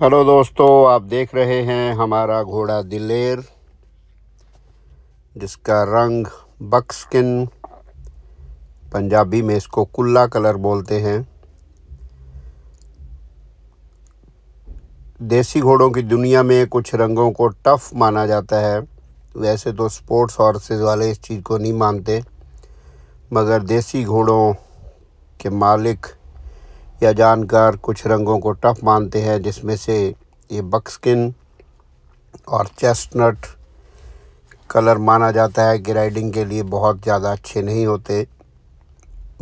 hello दोस्तों आप देख रहे हैं हमारा घोड़ा दिलेर जिसका रंग बक्सकिन पंजाबी में इसको कुल्ला कलर बोलते हैं देसी घोड़ों की दुनिया में कुछ रंगों को टफ माना जाता है वैसे तो स्पोर्ट्स हॉर्सेज वाले इस चीज़ को नहीं मानते मगर देसी घोड़ों के मालिक या जानकर कुछ रंगों को टफ मानते हैं जिसमें से ये बक्सकिन और चेस्टनट कलर माना जाता है कि राइडिंग के लिए बहुत ज़्यादा अच्छे नहीं होते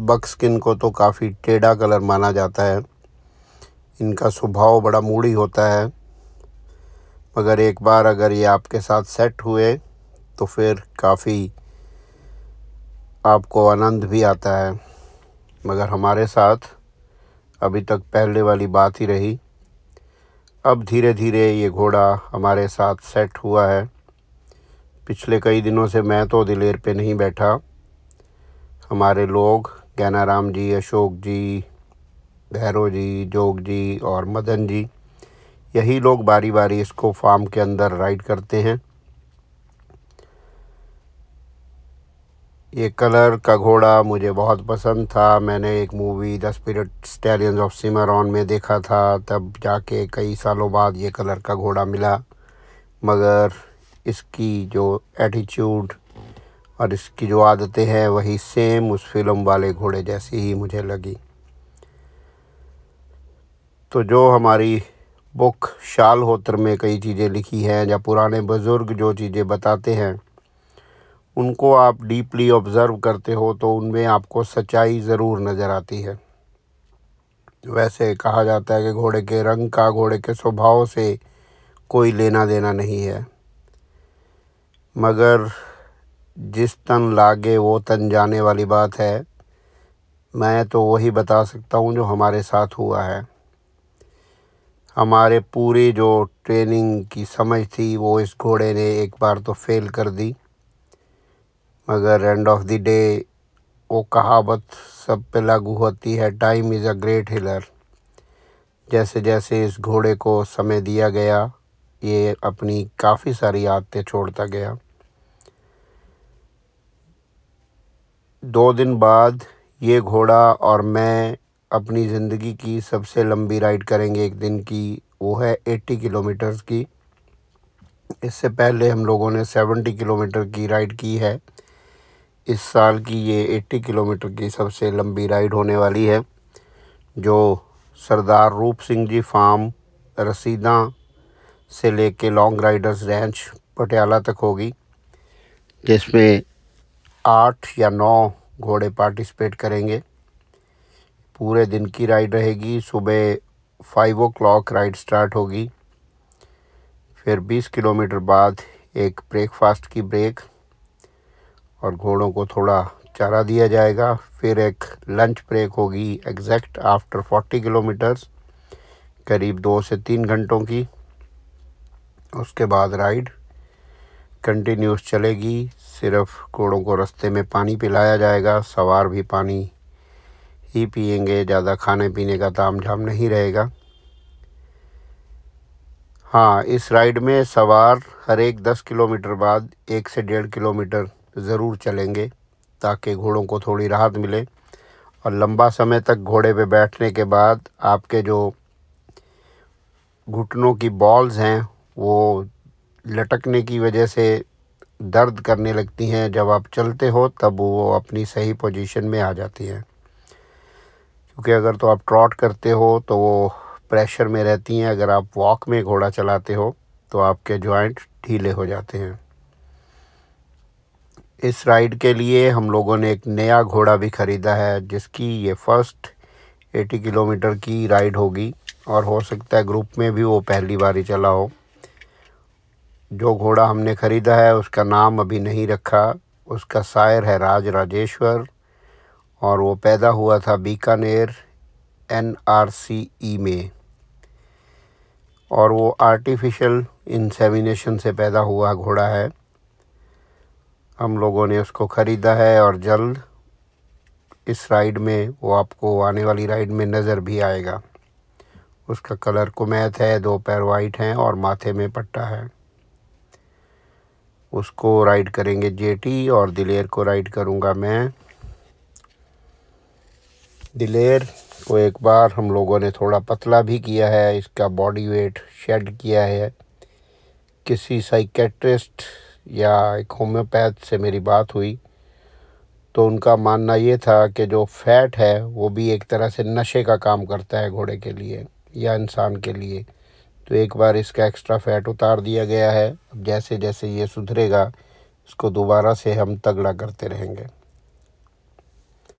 बक्सकिन को तो काफ़ी टेढ़ा कलर माना जाता है इनका स्वभाव बड़ा मूढ़ी होता है मगर एक बार अगर ये आपके साथ सेट हुए तो फिर काफ़ी आपको आनंद भी आता है मगर हमारे साथ अभी तक पहले वाली बात ही रही अब धीरे धीरे ये घोड़ा हमारे साथ सेट हुआ है पिछले कई दिनों से मैं तो दिलेर पे नहीं बैठा हमारे लोग ज्ञानाराम जी अशोक जी भैरव जी जोग जी और मदन जी यही लोग बारी बारी इसको फार्म के अंदर राइड करते हैं ये कलर का घोड़ा मुझे बहुत पसंद था मैंने एक movie the Spirit Stallions of Cimarron में देखा था तब जाके कई सालों बाद ये कलर का घोड़ा मिला मगर इसकी जो एटीट्यूड और इसकी जो आदतें हैं वही सेम उस फिल्म वाले घोड़े जैसी ही मुझे लगी तो जो हमारी बुक शाल होत्र में कई चीज़ें लिखी हैं या पुराने बुज़ुर्ग जो चीज़ें बताते हैं उनको आप डीपली ऑब्ज़र्व करते हो तो उनमें आपको सच्चाई ज़रूर नज़र आती है वैसे कहा जाता है कि घोड़े के रंग का घोड़े के स्वभाव से कोई लेना देना नहीं है मगर जिस तन लागे वो तन जाने वाली बात है मैं तो वही बता सकता हूँ जो हमारे साथ हुआ है हमारे पूरी जो ट्रेनिंग की समझ थी वो इस घोड़े ने एक बार तो फेल कर दी मगर एंड ऑफ द डे वो कहावत सब पे लागू होती है time is a great healer जैसे जैसे इस घोड़े को समय दिया गया ये अपनी काफ़ी सारी आदतें छोड़ता गया दो दिन बाद ये घोड़ा और मैं अपनी ज़िंदगी की सबसे लंबी राइड करेंगे एक दिन की वो है एट्टी किलोमीटर्स की इससे पहले हम लोगों ने सेवेंटी किलोमीटर की राइड की है इस साल की ये 80 किलोमीटर की सबसे लंबी राइड होने वाली है जो सरदार रूप सिंह जी फार्म रसीदा से लेके लॉन्ग राइडर्स रेंच पटियाला तक होगी जिसमें आठ या नौ घोड़े पार्टिसिपेट करेंगे पूरे दिन की राइड रहेगी सुबह five o'clock ride start होगी फिर बीस किलोमीटर बाद एक ब्रेकफास्ट की ब्रेक और घोड़ों को थोड़ा चारा दिया जाएगा फिर एक लंच ब्रेक होगी एग्जैक्ट आफ्टर 40 किलोमीटर्स करीब दो से तीन घंटों की उसके बाद राइड कंटिन्यूस चलेगी सिर्फ घोड़ों को रास्ते में पानी पिलाया जाएगा सवार भी पानी ही पिएंगे ज़्यादा खाने पीने का ताम झाम नहीं रहेगा हाँ इस राइड में सवार हर एक दस किलोमीटर बाद एक से डेढ़ किलोमीटर ज़रूर चलेंगे ताकि घोड़ों को थोड़ी राहत मिले और लंबा समय तक घोड़े पे बैठने के बाद आपके जो घुटनों की बॉल्स हैं वो लटकने की वजह से दर्द करने लगती हैं जब आप चलते हो तब वो अपनी सही पोजीशन में आ जाती हैं क्योंकि अगर तो आप ट्रॉट करते हो तो वो प्रेशर में रहती हैं अगर आप वॉक में घोड़ा चलाते हो तो आपके जॉइंट ढीले हो जाते हैं इस राइड के लिए हम लोगों ने एक नया घोड़ा भी ख़रीदा है जिसकी ये फर्स्ट 80 किलोमीटर की राइड होगी और हो सकता है ग्रुप में भी वो पहली बार ही चला हो जो घोड़ा हमने ख़रीदा है उसका नाम अभी नहीं रखा उसका शायर है राज राजेश्वर और वो पैदा हुआ था Bikaner N R C E में और वो आर्टिफिशियल इंसेमिनेशन से पैदा हुआ घोड़ा है हम लोगों ने उसको ख़रीदा है और जल्द इस राइड में वो आपको आने वाली राइड में नज़र भी आएगा उसका कलर कुमैत है दो पैर वाइट हैं और माथे में पट्टा है उसको राइड करेंगे जेटी और दिलेर को राइड करूँगा मैं दिलेर को एक बार हम लोगों ने थोड़ा पतला भी किया है इसका बॉडी वेट शेड किया है किसी साइकेट्रिस्ट या एक होम्योपैथ से मेरी बात हुई तो उनका मानना ये था कि जो फैट है वो भी एक तरह से नशे का काम करता है घोड़े के लिए या इंसान के लिए तो एक बार इसका एक्स्ट्रा फैट उतार दिया गया है अब जैसे जैसे ये सुधरेगा इसको दोबारा से हम तगड़ा करते रहेंगे